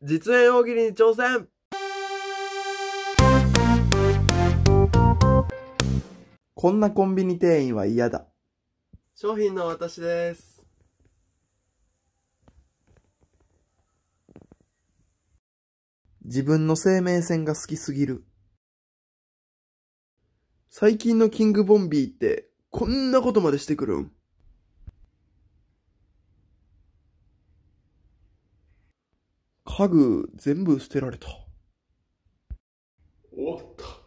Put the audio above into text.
実演大喜利に挑戦こんなコンビニ店員は嫌だ。商品の私です。自分の生命線が好きすぎる。最近のキングボンビーって、こんなことまでしてくるん家具全部捨てられた。終わった。